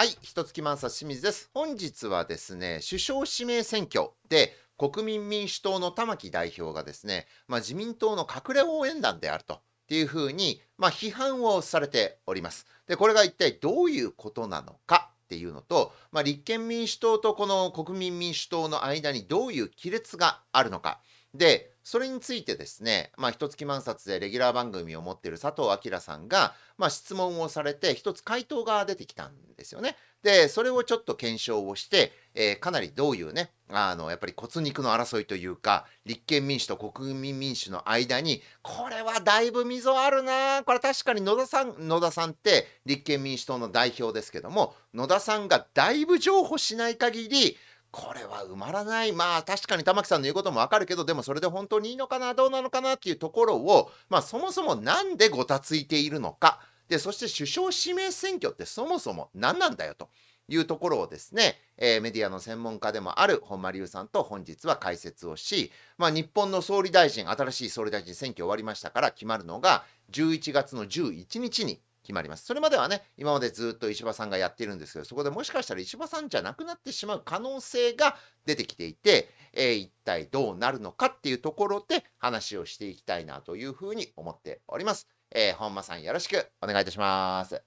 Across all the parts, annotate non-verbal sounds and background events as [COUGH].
はい、一月満冊清水です。本日はですね、首相指名選挙で国民民主党の玉木代表がですね、まあ、自民党の隠れ応援団であると。いうふうに、まあ、批判をされております。で、これが一体どういうことなのかっていうのと、まあ、立憲民主党とこの国民民主党の間にどういう亀裂があるのか。で、それについてですね、まあ、一月満冊でレギュラー番組を持っている佐藤明さんが、まあ、質問をされて、一つ回答が出てきたんですよね。で、それをちょっと検証をして、えー、かなりどういうね、あの、やっぱり骨肉の争いというか、立憲民主と国民民主の間に、これはだいぶ溝あるなこれ確かに野田さん、野田さんって立憲民主党の代表ですけども、野田さんがだいぶ譲歩しない限り、これは埋まらない。まあ確かに玉木さんの言うこともわかるけど、でもそれで本当にいいのかな、どうなのかなっていうところを、まあそもそも何でごたついているのか。で、そして首相指名選挙ってそもそも何なんだよというところをですね、えー、メディアの専門家でもある本間隆さんと本日は解説をし、まあ日本の総理大臣、新しい総理大臣選挙終わりましたから決まるのが11月の11日に決まります。それまではね、今までずっと石破さんがやってるんですけど、そこでもしかしたら石破さんじゃなくなってしまう可能性が出てきていて、えー、一体どうなるのかっていうところで話をしていきたいなというふうに思っております。えー、本間さんよろしくお願いいたします。よ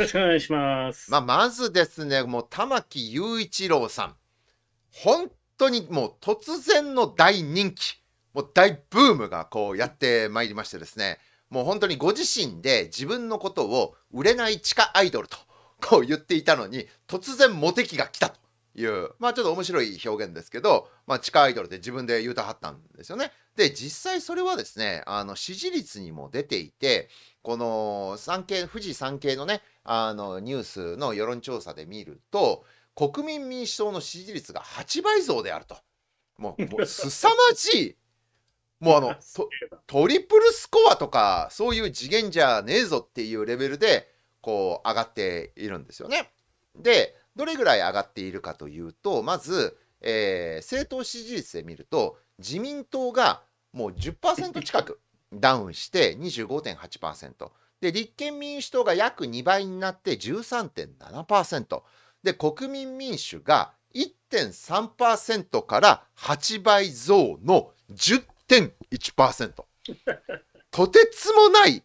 ろしくお願いします。ままずですね、もう玉木雄一郎さん。本当にもう突然の大人気、もう大ブームがこうやってまいりましてですね、もう本当にご自身で自分のことを売れない地下アイドルと [LAUGHS] こう言っていたのに突然モテ期が来たという、まあちょっと面白い表現ですけど、まあ、地下アイドルって自分で言うたはったんですよね。で、実際それはですね、あの支持率にも出ていて、この産経、富士産経のね、あのニュースの世論調査で見ると、国民民主党の支持率が8倍増であると。もう、もう凄まじいもうあの、[LAUGHS] トリプルスコアとか、そういう次元じゃねえぞっていうレベルで、こう、上がっているんですよね。で、どれぐらい上がっているかというと、まず、えー、政党支持率で見ると、自民党がもう10%近くダウンして25.8%。で、立憲民主党が約2倍になって13.7%。で、国民民主が1.3%から8倍増の10 1.1%。とてつもない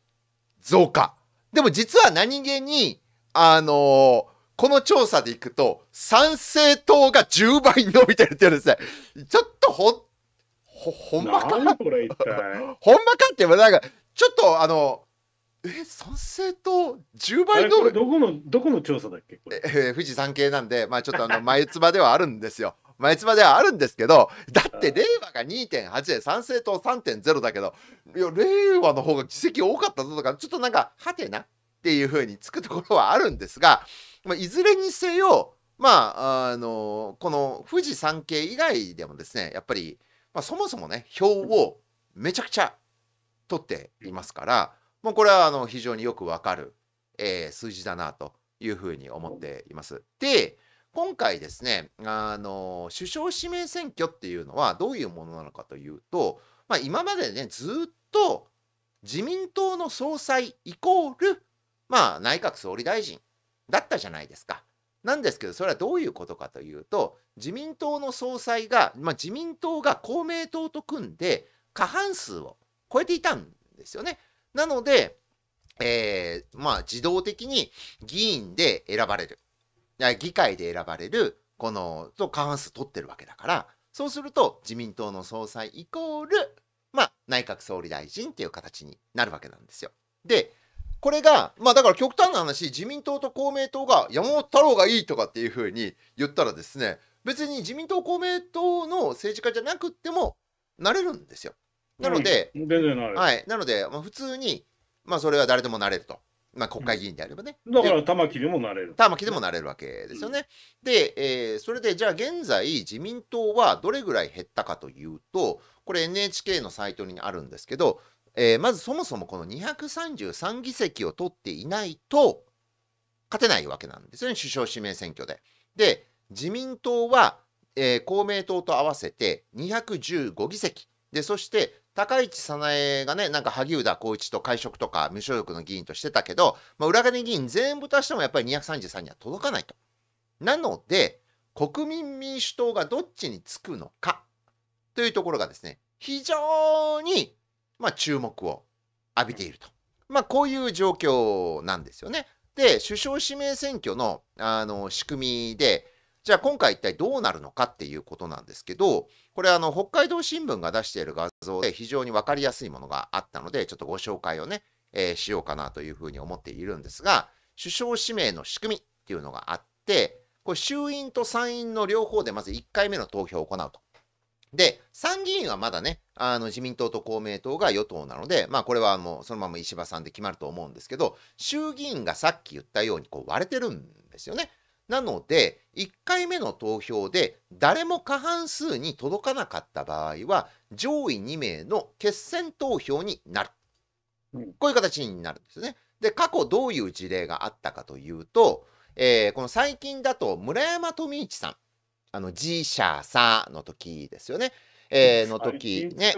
増加。でも実は何気に、あのー、この調査でいくと、賛成党が10倍伸びてるっていうですね、ちょっとほ、ほ、ほんまかなこれ [LAUGHS] ほんまかって言わば、なんか、ちょっとあの、え、賛成党10倍伸びどこの、どこの調査だっけこれえ富士山系なんで、まあちょっとあの、前唾ではあるんですよ。いつまではあるんですけど、だって令和が2.8で賛成党3.0だけど、いや、令和の方が議席多かったぞとか、ちょっとなんか、はてなっていうふうにつくところはあるんですが、まあ、いずれにせよ、まあ、あの、この富士山系以外でもですね、やっぱり、まあ、そもそもね、票をめちゃくちゃ取っていますから、もうこれはあの非常によくわかる、えー、数字だなというふうに思っています。で、今回ですねあの首相指名選挙っていうのはどういうものなのかというと、まあ、今までねずっと自民党の総裁イコール、まあ、内閣総理大臣だったじゃないですか。なんですけどそれはどういうことかというと自民党の総裁が、まあ、自民党が公明党と組んで過半数を超えていたんですよね。なので、えー、まあ、自動的に議員で選ばれる。議会で選ばれるこのと過半数取ってるわけだからそうすると自民党の総裁イコール、まあ、内閣総理大臣っていう形になるわけなんですよ。でこれがまあだから極端な話自民党と公明党が山本太郎がいいとかっていうふうに言ったらですね別に自民党公明党の政治家じゃなくてもなれるんですよ。なので、うん、はい、なので、まあ、普通に、まあ、それは誰でもなれると。まあ、国会議員であればね。だから玉木でもなれる。玉木でもなれるわけですよね。うん、で、えー、それでじゃあ現在自民党はどれぐらい減ったかというと、これ NHK のサイトにあるんですけど、えー、まずそもそもこの233議席を取っていないと勝てないわけなんですよね、首相指名選挙で。で、自民党は、えー、公明党と合わせて215議席。で、そして高市早苗がね、なんか萩生田光一と会食とか無所属の議員としてたけど、まあ、裏金議員全部足してもやっぱり233には届かないと。なので、国民民主党がどっちにつくのかというところがですね、非常に、まあ、注目を浴びていると。まあ、こういう状況なんですよね。で、首相指名選挙のあの仕組みで、じゃあ今回一体どうなるのかっていうことなんですけど、これあの北海道新聞が出している画像で非常に分かりやすいものがあったので、ちょっとご紹介をね、えー、しようかなというふうに思っているんですが、首相指名の仕組みっていうのがあって、これ衆院と参院の両方でまず1回目の投票を行うと。で、参議院はまだね、あの自民党と公明党が与党なので、まあこれはもうそのまま石破さんで決まると思うんですけど、衆議院がさっき言ったようにこう割れてるんですよね。なので、1回目の投票で誰も過半数に届かなかった場合は、上位2名の決選投票になる。こういう形になるんですね。で、過去どういう事例があったかというと、えー、この最近だと村山富一さん、あの G 社さの時ですよね。えー、の時ね、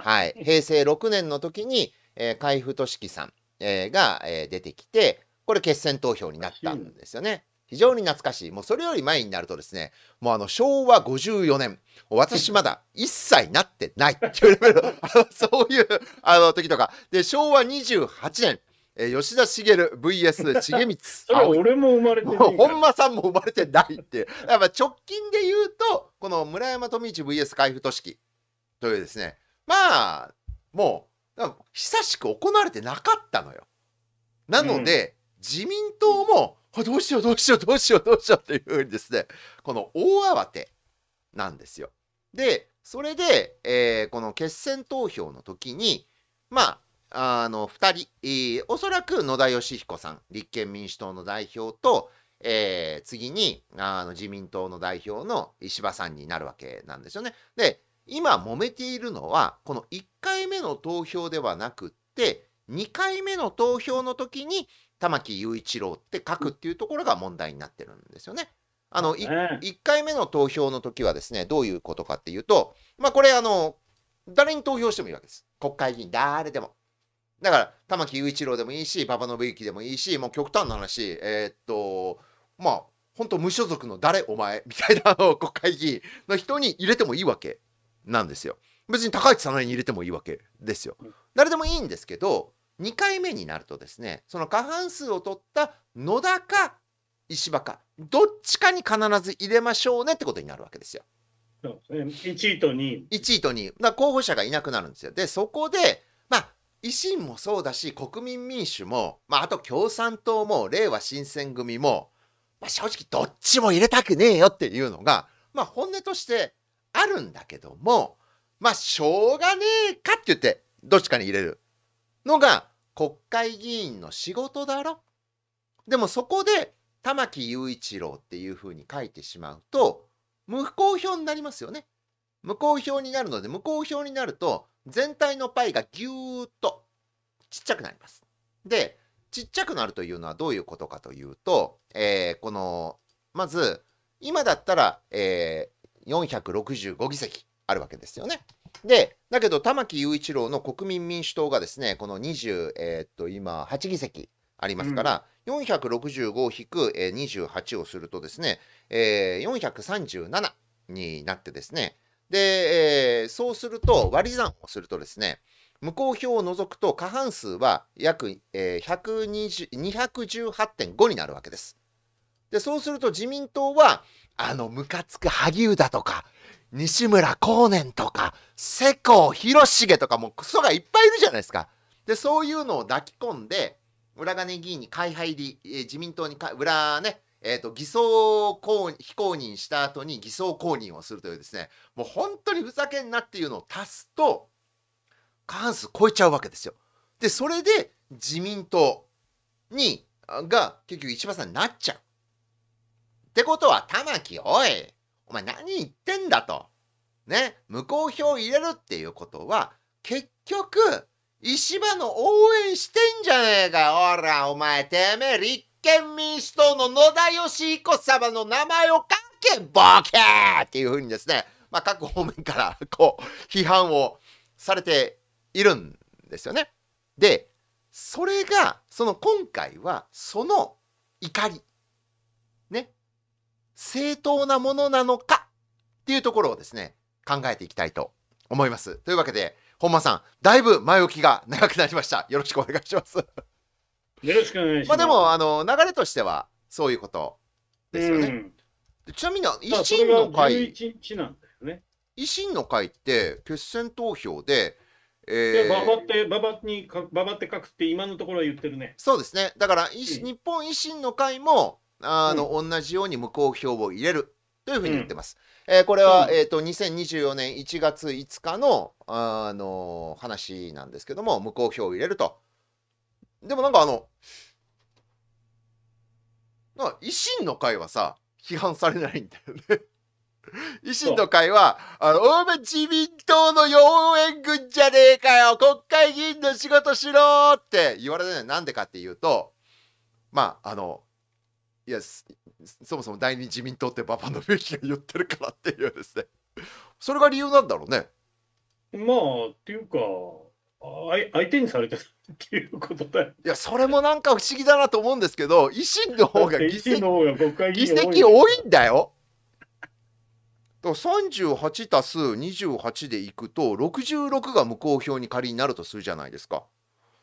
はい、平成6年の時に、えー、海部俊樹さん、えー、が、えー、出てきて、これ決選投票になったんですよね。非常に懐かしい。もうそれより前になるとですね、もうあの昭和54年、私まだ一切なってないっていうレベル、そういうあの時とか。で、昭和28年、えー、吉田茂 VS 重光。[LAUGHS] それ俺も生まれてない。本間さんも生まれてないっていう。やっぱ直近で言うと、この村山富一 VS 海部俊樹というですね、まあ、もう、久しく行われてなかったのよ。なので、うん、自民党も、あどうしようどうしようどうしようどうしようっていうふうにですねこの大慌てなんですよ。でそれで、えー、この決選投票の時にまああの2人、えー、おそらく野田佳彦さん立憲民主党の代表と、えー、次にあの自民党の代表の石破さんになるわけなんですよね。で今揉めているのはこの1回目の投票ではなくって2回目の投票の時に玉木雄一郎って書くっていうところが問題になってるんですよね。あの、1回目の投票の時はですね、どういうことかっていうと、まあこれあの、誰に投票してもいいわけです。国会議員、誰でも。だから、玉木雄一郎でもいいし、馬場伸幸でもいいし、もう極端な話、えー、っと、まあ、本当無所属の誰お前みたいなの国会議員の人に入れてもいいわけなんですよ。別に高市早苗に入れてもいいわけですよ。誰でもいいんですけど、2回目になるとですねその過半数を取った野田か石破かどっちかに必ず入れましょうねってことになるわけですよ。1位と2位。1位と2位。だ候補者がいなくなるんですよ。でそこでまあ維新もそうだし国民民主も、まあ、あと共産党もれいわ新選組も、まあ、正直どっちも入れたくねえよっていうのが、まあ、本音としてあるんだけどもまあしょうがねえかって言ってどっちかに入れるのが国会議員の仕事だろ。でもそこで玉木雄一郎っていうふうに書いてしまうと無公表になりますよね。無公表になるので無公表になると全体のパイがぎゅーっとちっちゃくなります。でちっちゃくなるというのはどういうことかというと、えー、このまず今だったら、えー、465議席あるわけですよね。で、だけど玉木雄一郎の国民民主党がですね、この20、えー、っと、今、8議席ありますから、うん、465引く、えー、28をするとですね、えー、437になってですね、で、えー、そうすると、割り算をするとですね、無効票を除くと過半数は約、えー、218.5になるわけです。で、そうすると自民党は、あの、ムカつく萩生田とか、西村光年とか、世耕弘重とかもクソがいっぱいいるじゃないですか。で、そういうのを抱き込んで、裏金議員に会派入り、えー、自民党にか裏ね、えーと、と偽装公非公認した後に偽装公認をするというですね、もう本当にふざけんなっていうのを足すと、過半数超えちゃうわけですよ。で、それで自民党に、が結局石破さんになっちゃう。ってことは、玉木、おいお前何言ってんだと。ね、無効票入れるっていうことは、結局、石破の応援してんじゃねえかよ。おら、お前、てめえ、立憲民主党の野田義彦様の名前を書け、ボケっていうふうにですね、まあ、各方面から、こう、批判をされているんですよね。で、それが、その今回は、その怒り正当なものなのかっていうところをですね、考えていきたいと思います。というわけで、本間さん、だいぶ前置きが長くなりました。よろしくお願いします。よろしくお願いします。まあでも、あの、流れとしては、そういうことですよね。うん、ちなみに、維新の会。日なんだよね。維新の会って、決選投票で、えー、ババってババにババって書くって今のところは言ってるね。そうですね。だから、うん、日本維新の会もあの、うん、同じように無効票を入れるというふうに言ってます。うん、えー、これは、うん、えーと、2024年1月5日のあの話なんですけども無効票を入れると。でもなんかあのな維新の会はさ批判されないんだよね [LAUGHS] 維新の会は、あの、お前自民党の応援軍じゃねえかよ国会議員の仕事しろって言われてない。なんでかっていうと、まあ、あの、いやそもそも第二自民党って馬場伸ビが言ってるからっていうですね [LAUGHS] それが理由なんだろうね。まあっていうか相手にされてるっていうことだよ、いやそれもなんか不思議だなと思うんですけど維新の方が議席 [LAUGHS] の方が国会議席多いんだよ。だから38足す28でいくと66が無効票に仮になるとするじゃないですか。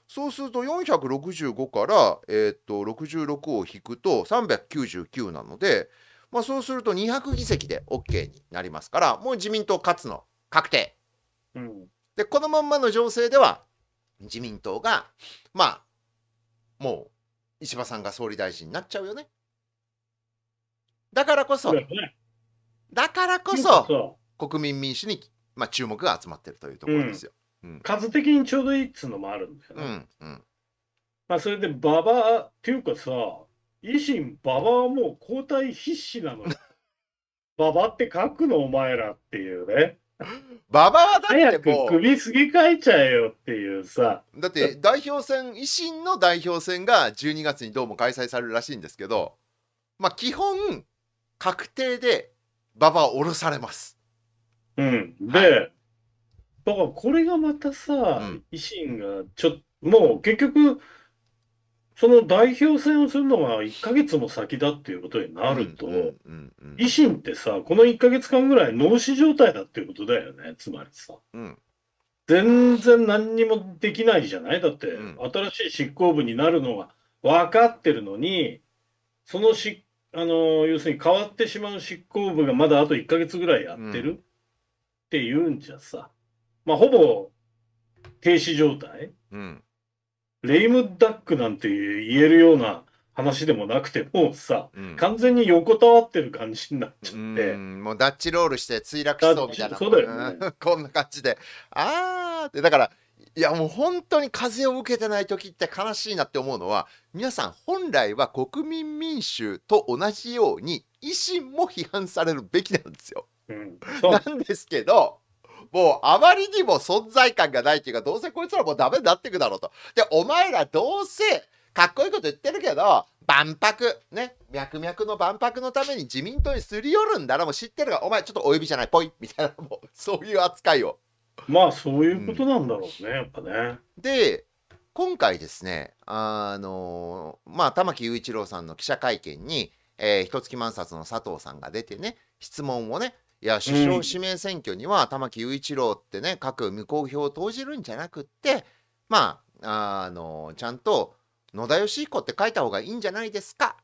そうすると465から、えー、っと66を引くと399なので、まあ、そうすると200議席で OK になりますからもう自民党勝つの確定。うん、でこのまんまの情勢では自民党がまあもう石破さんが総理大臣になっちゃうよね。だからこそ、だからこそ国民民主に、まあ、注目が集まってるというところですよ。うんうん数的にちょうどいいっつうのもあるんだようね。んうんまあそれで馬場っていうかさ維新馬場はもう交代必至なのに馬場って書くのお前らっていうね馬場だって早く首すぎ替えちゃえよっていうさだって代表戦維新の代表戦が12月にどうも開催されるらしいんですけどまあ基本確定で馬場は降ろされますうんで、はだからこれがまたさ、うん、維新がちょもう結局その代表選をするのが1か月も先だっていうことになると、維新ってさこの1か月間ぐらい脳死状態だっていうことだよねつまりさ、うん、全然何にもできないじゃないだって、うん、新しい執行部になるのが分かってるのにそのしあの要するに変わってしまう執行部がまだあと1か月ぐらいやってる、っていうんじゃさまあ、ほぼ停止状態、うん、レイムダックなんて言えるような話でもなくてもうさ、うん、完全に横たわってる感じになっちゃってもうダッチロールして墜落しそうみたいなそうだよ、ね、[LAUGHS] こんな感じでああってだからいやもう本当に風を受けてない時って悲しいなって思うのは皆さん本来は国民民主と同じように維新も批判されるべきなんですよ。うん、なんですけどもうあまりにも存在感がないっていうか、どうせこいつらもうダメになってくだろうと。で、お前らどうせ、かっこいいこと言ってるけど、万博、ね、脈々の万博のために自民党にすり寄るんだな、もう知ってるが、お前ちょっとお指じゃない、ぽい、みたいな、もう、そういう扱いを。まあ、そういうことなんだろうね、うん、やっぱね。で、今回ですね、あのー、まあ、玉木雄一郎さんの記者会見に、えー、一月万冊の佐藤さんが出てね、質問をね、いや首相指名選挙には玉木雄一郎ってね各無効票を投じるんじゃなくってまああのちゃんと野田佳彦って書いた方がいいんじゃないですか、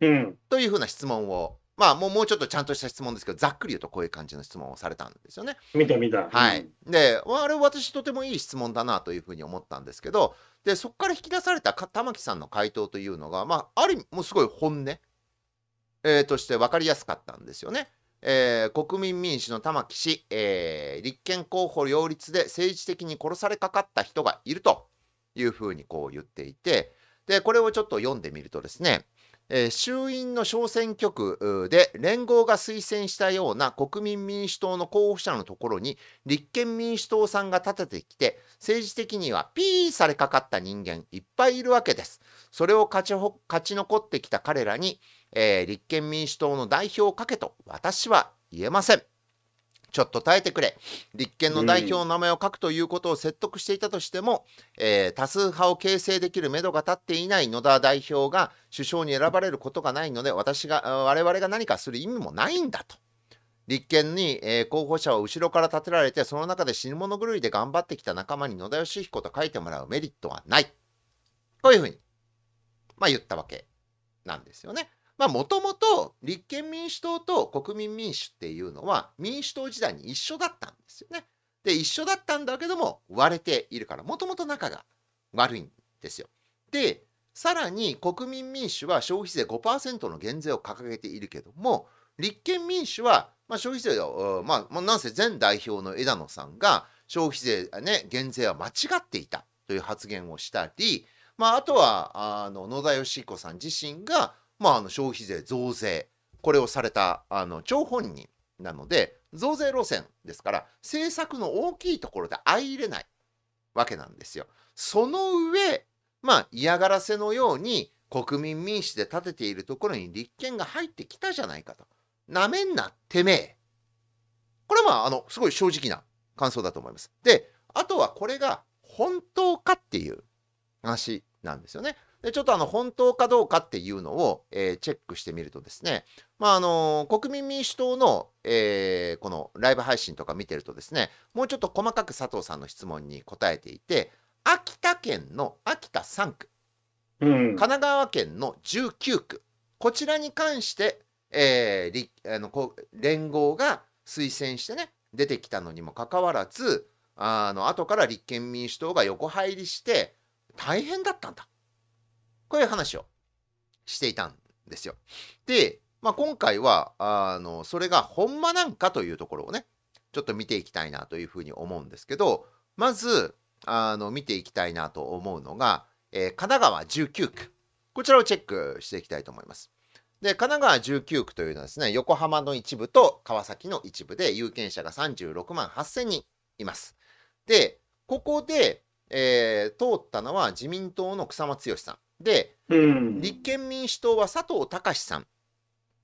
うん、というふうな質問をまあもうもうちょっとちゃんとした質問ですけどざっくり言うとこういう感じの質問をされたんですよね。見た見た。はい、であれ私とてもいい質問だなというふうに思ったんですけどでそこから引き出された玉木さんの回答というのが、まあ、ある意味もうすごい本音、えー、として分かりやすかったんですよね。えー、国民民主の玉木氏、えー、立憲候補擁立で政治的に殺されかかった人がいるというふうにこう言っていてでこれをちょっと読んでみるとですね、えー、衆院の小選挙区で連合が推薦したような国民民主党の候補者のところに立憲民主党さんが立ててきて政治的にはピーされかかった人間いっぱいいるわけです。それを勝ち勝ち残ってきた彼らにえー、立憲民主党の代表をかけと私は言えません。ちょっと耐えてくれ。立憲の代表の名前を書くということを説得していたとしても、えー、多数派を形成できるめどが立っていない野田代表が首相に選ばれることがないので、私が、我々が何かする意味もないんだと。立憲に、えー、候補者を後ろから立てられて、その中で死に物狂いで頑張ってきた仲間に野田佳彦と書いてもらうメリットはない。こういうふうに、まあ、言ったわけなんですよね。まあ、もともと立憲民主党と国民民主っていうのは民主党時代に一緒だったんですよね。で、一緒だったんだけども割れているから、もともと仲が悪いんですよ。で、さらに国民民主は消費税5%の減税を掲げているけども、立憲民主は、まあ、消費税を、まあ、なんせ前代表の枝野さんが消費税、ね、減税は間違っていたという発言をしたり、まあ、あとはあの野田佳彦さん自身がまあ、あの消費税増税、これをされたあの張本人なので、増税路線ですから、政策の大きいところで相入れないわけなんですよ。その上、まあ、嫌がらせのように国民民主で立てているところに立憲が入ってきたじゃないかと。なめんなてめえ。これはまあ、あの、すごい正直な感想だと思います。で、あとはこれが本当かっていう話なんですよね。で、ちょっとあの、本当かどうかっていうのを、えー、チェックしてみるとですね、まあ、あのー、国民民主党の、えー、このライブ配信とか見てるとですね、もうちょっと細かく佐藤さんの質問に答えていて、秋田県の秋田3区、うん、神奈川県の19区、こちらに関して、えー、あの連合が推薦してね、出てきたのにもかかわらず、あの後から立憲民主党が横入りして、大変だったんだ。こういう話をしていたんですよ。で、まあ、今回はあのそれがほんまなんかというところをねちょっと見ていきたいなというふうに思うんですけどまずあの見ていきたいなと思うのが、えー、神奈川19区こちらをチェックしていきたいと思います。で神奈川19区というのはですね横浜の一部と川崎の一部で有権者が36万8000人います。でここで、えー、通ったのは自民党の草間剛さん。で、うん、立憲民主党は佐藤隆さんっ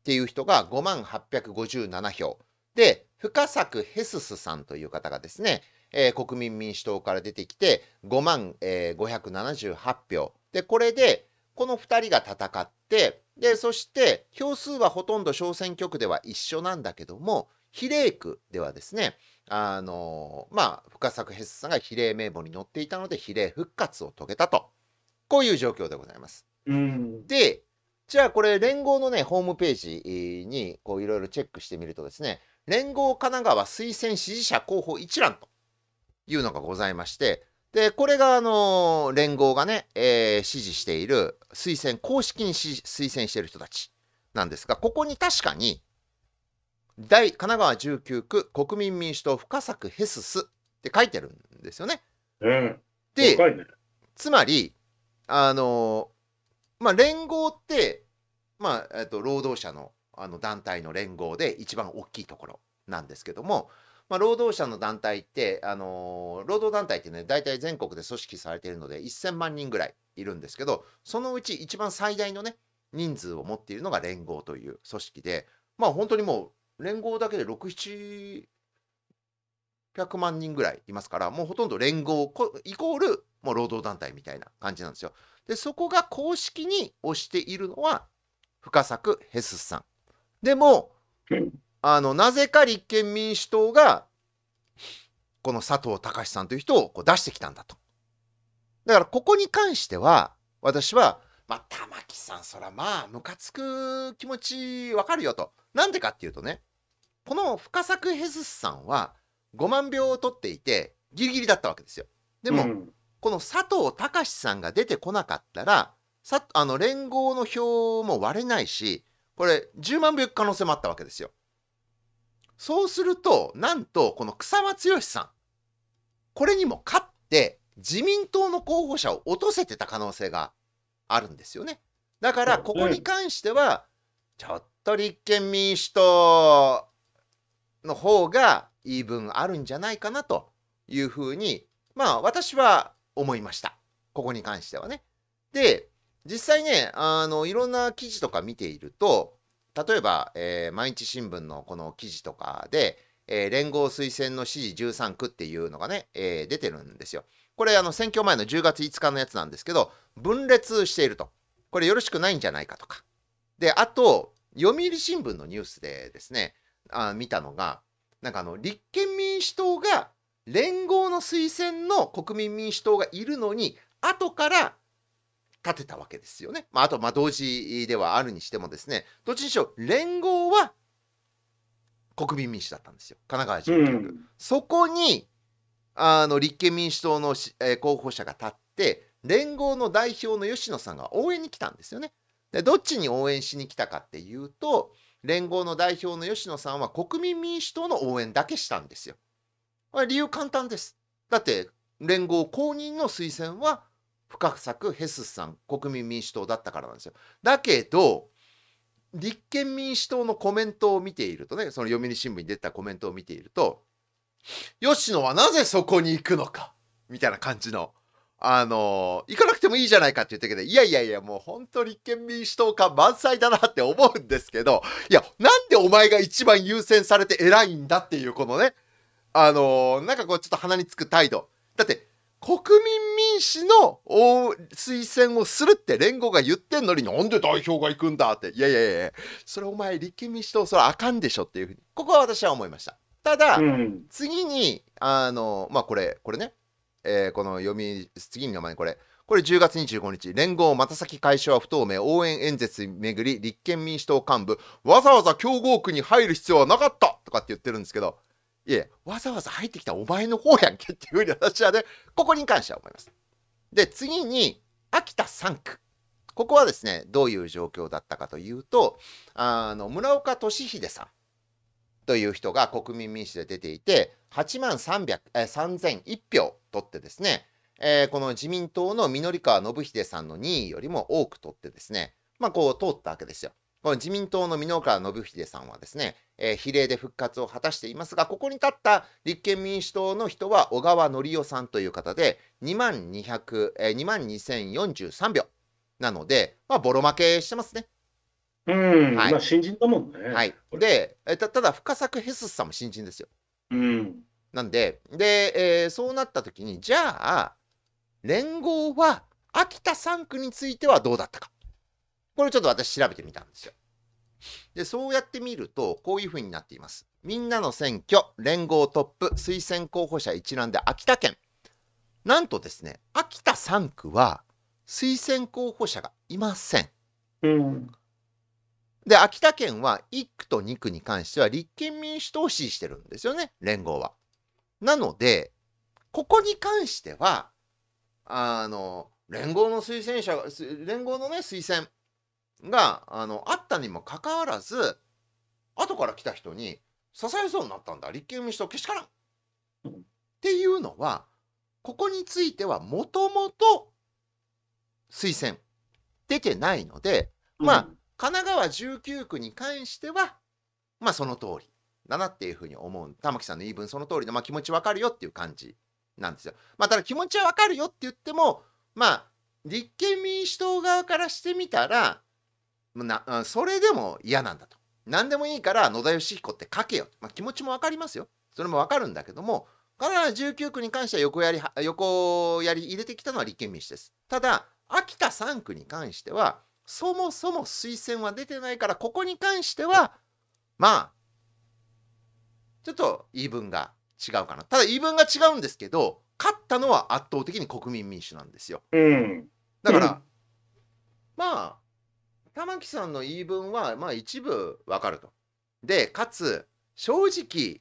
ていう人が5万857票で深作ヘススさんという方がですね、えー、国民民主党から出てきて5万、えー、578票でこれでこの2人が戦ってでそして票数はほとんど小選挙区では一緒なんだけども比例区ではですねあのー、まあ深作ヘスさんが比例名簿に載っていたので比例復活を遂げたと。こういう状況でございます。うん、で、じゃあこれ連合のね、ホームページにこういろいろチェックしてみるとですね、連合神奈川推薦支持者候補一覧というのがございまして、で、これがあのー、連合がね、えー、支持している推薦、公式に推薦している人たちなんですが、ここに確かに、第神奈川19区国民民主党深作ヘススって書いてるんですよね。うん、で、ね、つまり、あのまあ、連合って、まあえっと、労働者のあの団体の連合で一番大きいところなんですけども、まあ、労働者の団体って、あの労働団体ってね大体全国で組織されているので1,000万人ぐらいいるんですけどそのうち一番最大のね人数を持っているのが連合という組織でまあ本当にもう連合だけで6700万人ぐらいいますからもうほとんど連合イコールもう労働団体みたいな感じなんですよ。で、そこが公式に推しているのは、深作ヘスさん。でも、あの、なぜか立憲民主党が、この佐藤隆さんという人をこう出してきたんだと。だから、ここに関しては、私は、まあ、玉木さん、そらまあ、ムカつく気持ちわかるよと。なんでかっていうとね、この深作ヘスさんは5万票を取っていて、ギリギリだったわけですよ。でも、うんこの佐藤隆さんが出てこなかったら、さあの連合の票も割れないし、これ10万票いく可能性もあったわけですよ。そうすると、なんとこの草間剛さん、これにも勝って自民党の候補者を落とせてた可能性があるんですよね。だからここに関しては、ちょっと立憲民主党の方が言い分あるんじゃないかなというふうにまあ私は思いました。ここに関してはね。で、実際ね、あの、いろんな記事とか見ていると、例えば、えー、毎日新聞のこの記事とかで、えー、連合推薦の支持13区っていうのがね、えー、出てるんですよ。これ、あの、選挙前の10月5日のやつなんですけど、分裂していると。これよろしくないんじゃないかとか。で、あと、読売新聞のニュースでですね、あ見たのが、なんかあの、立憲民主党が連合の推薦の国民民主党がいるのに後から立てたわけですよね。まあ、あとま同時ではあるにしてもですねどっちにしろ連合は国民民主だったんですよ神奈川人、9うん、そこにあの立憲民主党の、えー、候補者が立って連合の代表の吉野さんが応援に来たんですよね。でどっちに応援しに来たかっていうと連合の代表の吉野さんは国民民主党の応援だけしたんですよ。理由簡単です。だって連合公認の推薦は不深作ヘスさん国民民主党だったからなんですよ。だけど立憲民主党のコメントを見ているとねその読売新聞に出たコメントを見ていると吉野はなぜそこに行くのかみたいな感じの。あの行かなくてもいいじゃないかって言ったけど、いやいやいや、もう本当立憲民主党感満載だなって思うんですけど、いや、なんでお前が一番優先されて偉いんだっていう、このね、あのー、なんかこうちょっと鼻につく態度。だって、国民民主の推薦をするって連合が言ってんのになんで代表が行くんだって。いやいやいやそれお前立憲民主党それあかんでしょっていうふうに、ここは私は思いました。ただ、うん、次に、あの、まあ、これ、これね、えー、この読み、次に名前これ、これ10月25日、連合又崎解消は不透明、応援演説めぐり、立憲民主党幹部、わざわざ強豪区に入る必要はなかったとかって言ってるんですけど、いわざわざ入ってきたお前の方やんけっていうふうに私はね、ここに関しては思います。で、次に、秋田3区。ここはですね、どういう状況だったかというと、あの村岡俊秀さんという人が国民民主で出ていて、8万3001票取ってですね、えー、この自民党の緑川信秀さんの2位よりも多く取ってですね、まあ、こう通ったわけですよ。この自民党の箕川信秀さんはですね、えー、比例で復活を果たしていますが、ここに立った立憲民主党の人は小川則夫さんという方で、2万200、えー、2万2043票なので、まあ、ボロ負けしてますね。うん、はい、まあ新人だもんね。はい、でた、ただ、深作ヘスさんも新人ですよ。うん、なんで、で、えー、そうなった時に、じゃあ、連合は秋田3区についてはどうだったか。これちょっと私調べてみたんですよ。で、そうやってみると、こういうふうになっています。みんなの選挙、連合トップ、推薦候補者一覧で秋田県。なんとですね、秋田3区は推薦候補者がいません。うん、で、秋田県は1区と2区に関しては立憲民主党を支持してるんですよね、連合は。なので、ここに関しては、あの、連合の推薦者、連合のね、推薦があのあったにもかかわらず後から来た人に支えそうになったんだ立憲民主党けしからんっていうのはここについてはもともと推薦出てないので、まあ、神奈川19区に関しては、まあ、その通りだなっていうふうに思う玉木さんの言い分その通りで、まあ、気持ちわかるよっていう感じなんですよ。まあ、ただ気持ちはわかるよって言っても、まあ、立憲民主党側からしてみたらなそれでも嫌なんだと。何でもいいから野田佳彦って書けよ。まあ、気持ちも分かりますよ。それも分かるんだけども、彼ら19区に関しては横やり横やり入れてきたのは立憲民主です。ただ、秋田3区に関しては、そもそも推薦は出てないから、ここに関しては、まあ、ちょっと言い分が違うかな。ただ言い分が違うんですけど、勝ったのは圧倒的に国民民主なんですよ。うん、だから、うん、まあ、玉木さんの言い分は、まあ一部わかると。で、かつ、正直、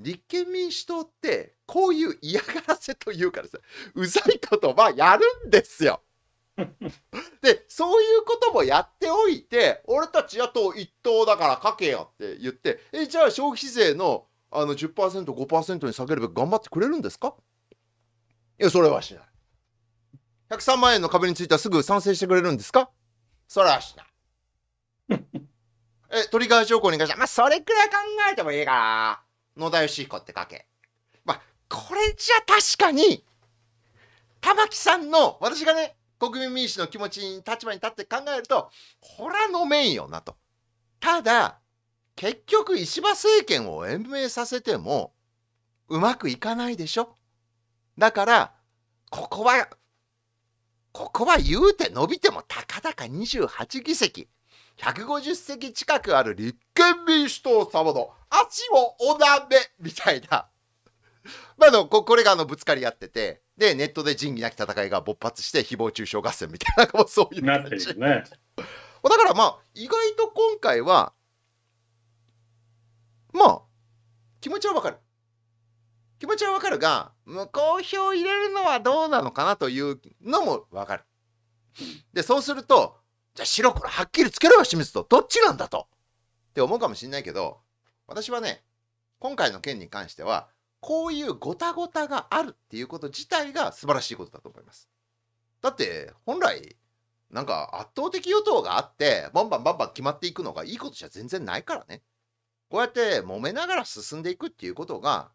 立憲民主党って、こういう嫌がらせというかですね、うざい言葉やるんですよ。[LAUGHS] で、そういうこともやっておいて、俺たち野党一党だから書けよって言って、え、じゃあ消費税のあの10%、5%に下げるべく頑張ってくれるんですかいや、それはしない。103万円の壁についてはすぐ賛成してくれるんですかそれはしない。え、トリガー条項に関しては、まあ、それくらい考えてもいいかな。野田義彦って書け。まあ、これじゃ確かに、玉木さんの、私がね、国民民主の気持ちに、立場に立って考えると、ほら飲めんよなと。ただ、結局石破政権を延命させても、うまくいかないでしょ。だから、ここは、ここは言うて伸びてもたかだか28議席。150席近くある立憲民主党様の足をおなめみたいな。[LAUGHS] まああのこ、これがあのぶつかり合ってて、で、ネットで仁義なき戦いが勃発して、誹謗中傷合戦みたいな、うそういうなってるね。[LAUGHS] だからまあ、意外と今回は、まあ、気持ちはわかる。気持ちはわかるが、無効票入れるのはどうなのかなというのもわかる。で、そうすると、じゃあ白黒はっきりつけろよ、清水と。どっちなんだと。って思うかもしれないけど、私はね、今回の件に関しては、こういうごたごたがあるっていうこと自体が素晴らしいことだと思います。だって、本来、なんか圧倒的与党があって、バンバンバンバン決まっていくのがいいことじゃ全然ないからね。こうやって揉めながら進んでいくっていうことが、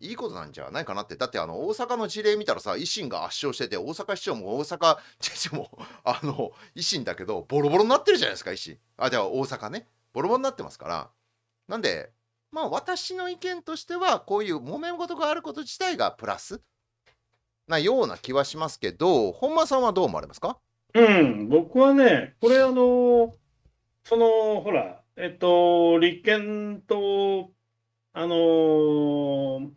いいことなんじゃないかなって。だってあの大阪の事例見たらさ、維新が圧勝してて、大阪市長も大阪知事も [LAUGHS] あの維新だけど、ボロボロになってるじゃないですか、維新。あ、じゃあ大阪ね。ボロボロになってますから。なんで、まあ私の意見としては、こういう揉め事があること自体がプラスなような気はしますけど、本間さんはどう思われますかうん、僕はね、これあのー、その、ほら、えっと、立憲と、あのー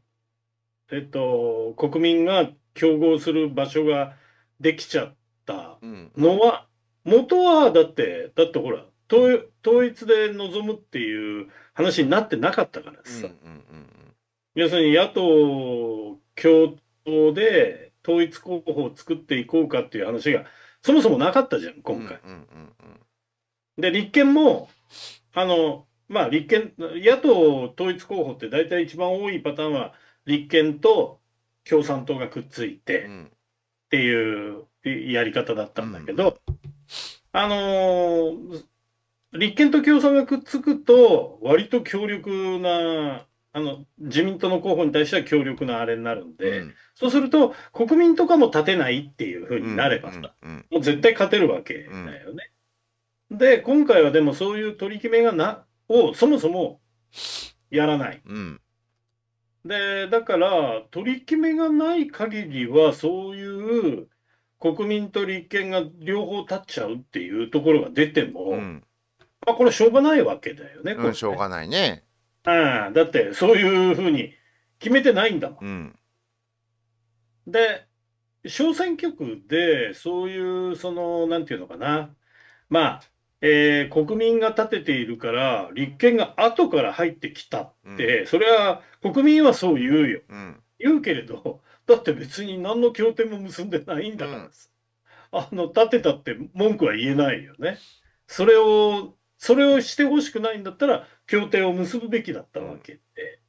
えっと、国民が競合する場所ができちゃったのは、うんうん、元はだって、だってほら、統一で臨むっていう話になってなかったからさ。うんうんうん、要するに野党共闘で統一候補を作っていこうかっていう話が、そもそもなかったじゃん、今回。うんうんうんうん、で、立憲も、あの、まあ、立憲、野党統一候補って大体一番多いパターンは、立憲と共産党がくっついてっていうやり方だったんだけど、あの立憲と共産がくっつくと、割と強力な、あの、自民党の候補に対しては強力なあれになるんで、そうすると、国民とかも立てないっていうふうになればさ、もう絶対勝てるわけだよね。で、今回はでもそういう取り決めがな、をそもそもやらない。で、だから、取り決めがない限りは、そういう国民と立憲が両方立っちゃうっていうところが出ても、うん、まあ、これ、しょうがないわけだよね、これ、ねしょうがないね。うん、だって、そういうふうに決めてないんだもん。うん、で、小選挙区で、そういう、その、なんていうのかな、まあ、えー、国民が立てているから、立憲が後から入ってきたって、うん、それは国民はそう言うよ、うん、言うけれど、だって別に何の協定も結んでないんだからうん、あの立てたって文句は言えないよね。それをそれをしてほしくないんだったら、協定を結ぶべきだったわけで。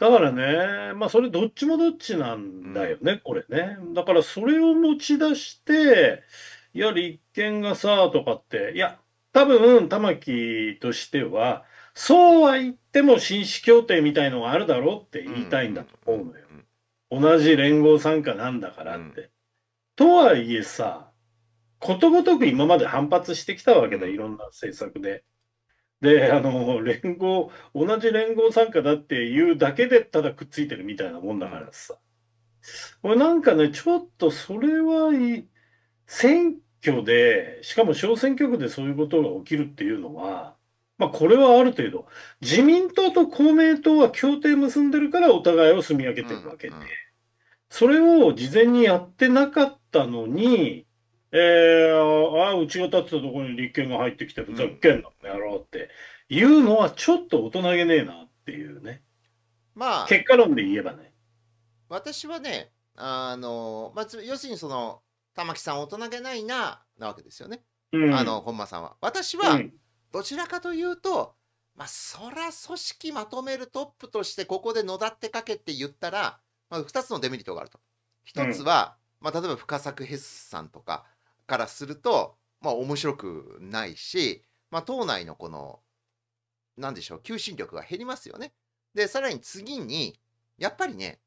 だからね、まあそれどっちもどっちなんだよね、これね。だからそれを持ち出して、いや、立憲がさ、とかって、いや、多分、玉木としては、そうは言っても紳士協定みたいのがあるだろうって言いたいんだと思うのよ。同じ連合参加なんだからって。とはいえさ、ことごとく今まで反発してきたわけだ、いろんな政策で。で、あの、連合、同じ連合参加だっていうだけでただくっついてるみたいなもんだからさ。俺なんかね、ちょっとそれはいい、選挙で、しかも小選挙区でそういうことが起きるっていうのは、まあ、これはある程度、自民党と公明党は協定結んでるからお互いを住み分けてるわけで、それを事前にやってなかったのに、えー、ああ、うちが立ってたところに立憲が入ってきて、ふざけんな、やろうっていうのは、ちょっと大人げねえなっていうね。まあ、結果論で言えばね。私はね、あの、まあ、要するにその、玉木さん大人げないななわけですよね、うん、あの本間さんは。私はどちらかというと、うん、まあそら組織まとめるトップとしてここで野立ってかけって言ったら、まあ、2つのデメリットがあると。1つは、うん、まあ、例えば深作ヘスさんとかからすると、まあ、面白くないし、まあ、党内のこの何でしょう求心力が減りますよね。でさらに次にやっぱりね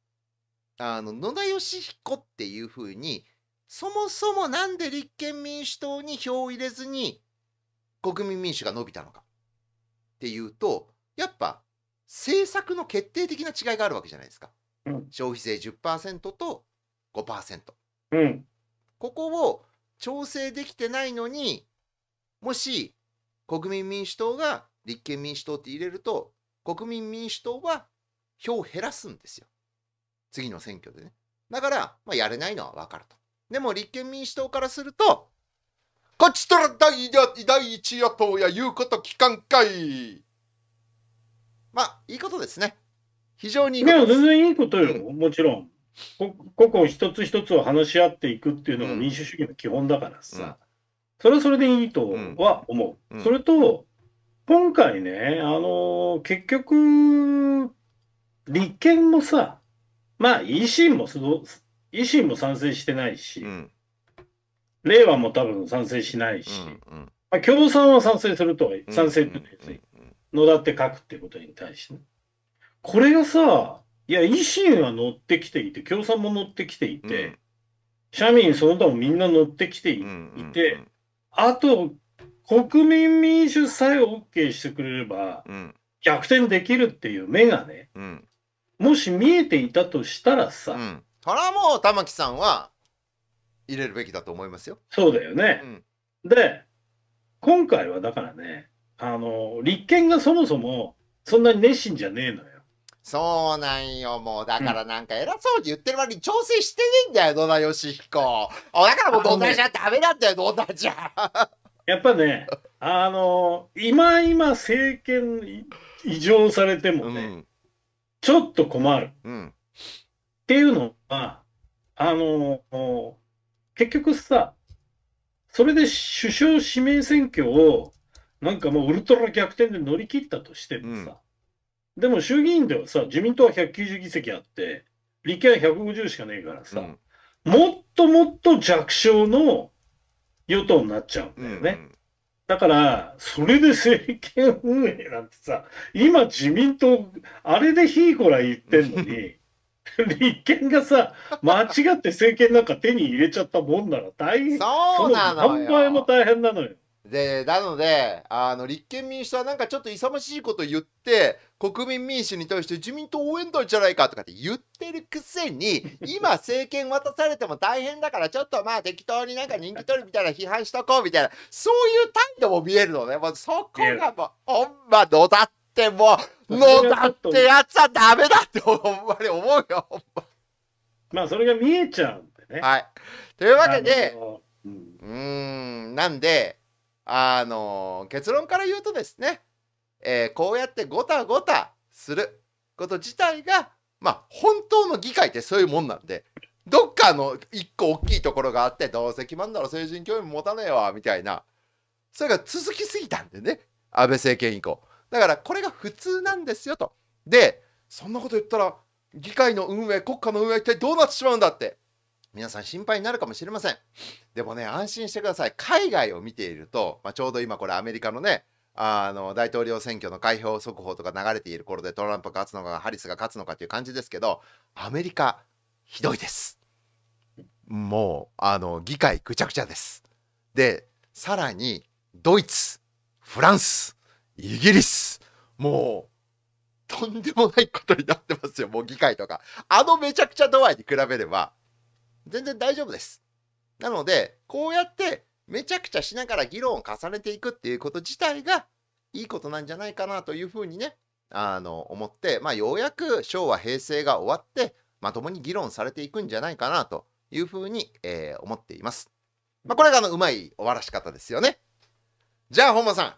あの野田佳彦っていうふうにそもそもなんで立憲民主党に票を入れずに国民民主が伸びたのかっていうと、やっぱ政策の決定的な違いがあるわけじゃないですか。消費税10%と5%、うん、ここを調整できてないのにもし国民民主党が立憲民主党って入れると国民民主党は票を減らすんですよ次の選挙でねだから、まあ、やれないのは分かるとでも立憲民主党からすると、こっちとら第第一野党や言うこと聞かんかい。まあ、いいことですね。非常にいいことです。全然いいことよ、もちろん。個々一つ一つを話し合っていくっていうのが民主主義の基本だからさ、うん、それはそれでいいとは思う。うんうん、それと、今回ね、あのー、結局、立憲もさ、まあ、維新もそ維新も賛成してないし、うん、令和も多分賛成しないし、うんうん、まあ、共産は賛成するとは、賛成って野田って書くってことに対して、ね、これがさ、いや、維新は乗ってきていて、共産も乗ってきていて、うん、社民その他もみんな乗ってきてい,、て、あと、国民民主さえ OK してくれれば、逆転できるっていう目がね、うん、もし見えていたとしたらさ、うん、それはもう玉木さんは入れるべきだと思いますよ。そうだよね。うん、で今回はだからねあの立憲がそもそもそんなに熱心じゃねえのよ。そうなんよ、もう。だからなんか偉そうに言ってる割に調整してねえんだよ、野田佳彦。だからもう土台じゃダメなんだよ、野田じゃ。やっぱね、あの今今政権異常されてもね、うん、ちょっと困る。うんっていうのは、あの、結局さ、それで首相指名選挙を、なんかもうウルトラ逆転で乗り切ったとしてもさ、うん、でも衆議院ではさ、自民党は190議席あって、立憲は150しかねえからさ、うん、もっともっと弱小の与党になっちゃうんだよね。うん、だから、それで政権運営なんてさ、今自民党、あれでひいこら言ってんのに、[LAUGHS] 立憲がさ、間違って政権なんか手に入れちゃったもんなら大変。そうなのよ。販売も大変なのよ。で、なので、あの、立憲民主党はなんかちょっと勇ましいこと言って、国民民主に対して自民党応援団じゃないかとかって言ってるくせに、[LAUGHS] 今政権渡されても大変だから、ちょっとまあ適当になんか人気取るみたいな批判しとこうみたいな、そういう態度も見えるのね。もうそこがもう、ほんまどうだって。ってもう、野田ってやつはダメだってほんまに思うよ、ほんま。まあ、それが見えちゃうんでね。はい。というわけで、うん、うんなんで、あの、結論から言うとですね、えー、こうやってごたごたすること自体が、まあ、本当の議会ってそういうもんなんで、どっかの一個大きいところがあって、どうせ決まんだろ治に興味持たねえわ、みたいな。それが続きすぎたんでね、安倍政権以降。だからこれが普通なんですよと。で、そんなこと言ったら議会の運営、国家の運営一体どうなってしまうんだって皆さん心配になるかもしれません。でもね、安心してください。海外を見ていると、まあ、ちょうど今これアメリカのね、あの大統領選挙の開票速報とか流れている頃でトランプが勝つのかハリスが勝つのかという感じですけどアメリカひどいですもうあの議会ぐちゃぐちゃですでさらにドイツフランスイギリスもう、とんでもないことになってますよ、もう議会とか。あのめちゃくちゃ度合いに比べれば、全然大丈夫です。なので、こうやってめちゃくちゃしながら議論を重ねていくっていうこと自体がいいことなんじゃないかなというふうにね、あの、思って、まあ、ようやく昭和平成が終わって、まともに議論されていくんじゃないかなというふうに、えー、思っています。まあ、これがあの、うまい終わらし方ですよね。じゃあ、本間さん、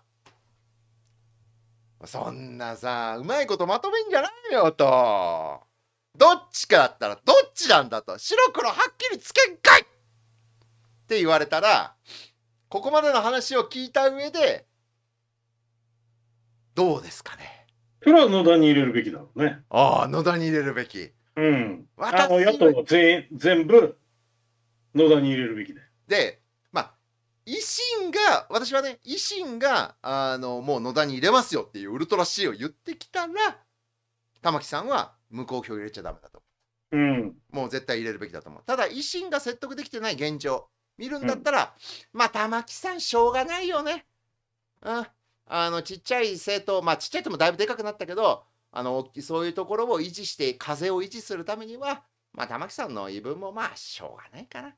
そんなさうまいことまとめんじゃないよとどっちかだったらどっちなんだと白黒はっきりつけんかいって言われたらここまでの話を聞いた上でどうですかねそれは野田に入れるべきだろうね。ああ、野田に入れるべき。うん。あの野党全全部野田に入れるべきだよ。で、維新が私はね維新があのもう野田に入れますよっていうウルトラ C を言ってきたら玉木さんは無効票入れちゃダメだと、うん、もう絶対入れるべきだと思うただ維新が説得できてない現状見るんだったら、うん、まあ玉木さんしょうがないよねうんあのちっちゃい政党まあちっちゃいともだいぶでかくなったけどあのそういうところを維持して風を維持するためにはまあ玉木さんの言い分もまあしょうがないかな。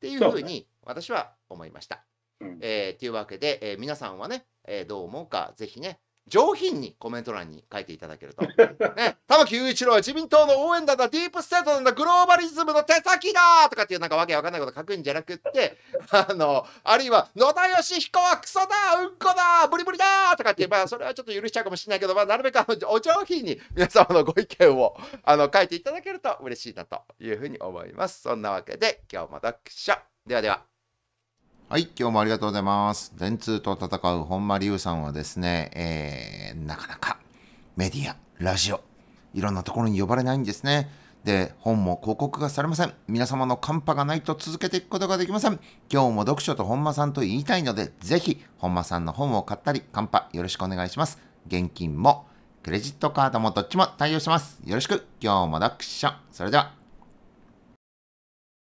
っていうふうに私は思いました。ね、えー、というわけで、えー、皆さんはね、えー、どう思うかぜひね、上品にコメント欄に書いていただけると。[LAUGHS] ね、玉木雄一郎は自民党の応援団だ、ディープステートなんだ、グローバリズムの手先だとかっていうなんかわけわかんないこと書くんじゃなくって、[LAUGHS] あの、あるいは野田義彦はクソだ、うんこだ、ブリブリだとかって、まあそれはちょっと許しちゃうかもしれないけど、まあなるべくお上品に [LAUGHS] 皆様のご意見をあの書いていただけると嬉しいなというふうに思います。そんなわけで今日も読書。ではでは。はい、今日もありがとうございます。電通と戦う本間龍さんはですね、えー、なかなかメディア、ラジオ、いろんなところに呼ばれないんですね。で、本も広告がされません。皆様の寒波がないと続けていくことができません。今日も読書と本間さんと言いたいので、ぜひ本間さんの本を買ったり、カンパよろしくお願いします。現金もクレジットカードもどっちも対応します。よろしく。今日も読書。それでは。